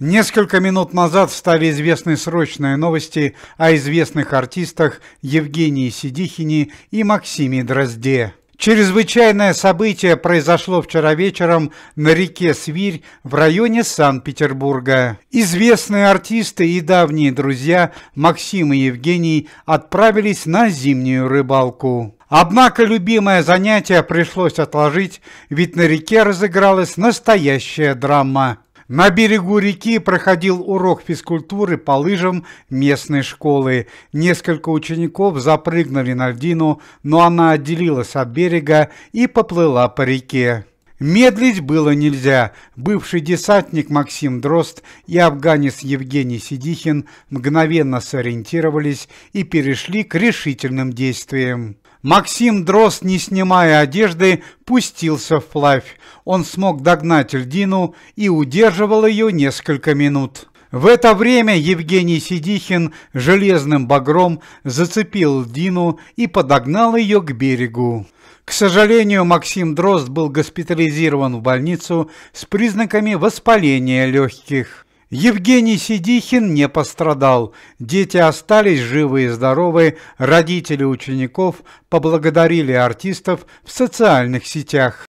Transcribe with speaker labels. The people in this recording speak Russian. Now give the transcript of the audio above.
Speaker 1: Несколько минут назад стали известны срочные новости о известных артистах Евгении Сидихине и Максиме Дрозде. Чрезвычайное событие произошло вчера вечером на реке Свирь в районе Санкт-Петербурга. Известные артисты и давние друзья Максим и Евгений отправились на зимнюю рыбалку. Однако любимое занятие пришлось отложить, ведь на реке разыгралась настоящая драма. На берегу реки проходил урок физкультуры по лыжам местной школы. Несколько учеников запрыгнули на льдину, но она отделилась от берега и поплыла по реке. Медлить было нельзя. Бывший десантник Максим Дрозд и афганец Евгений Сидихин мгновенно сориентировались и перешли к решительным действиям. Максим Дрозд, не снимая одежды, пустился вплавь. Он смог догнать льдину и удерживал ее несколько минут. В это время Евгений Сидихин железным багром зацепил льдину и подогнал ее к берегу. К сожалению, Максим Дрозд был госпитализирован в больницу с признаками воспаления легких. Евгений Сидихин не пострадал. Дети остались живы и здоровы. Родители учеников поблагодарили артистов в социальных сетях.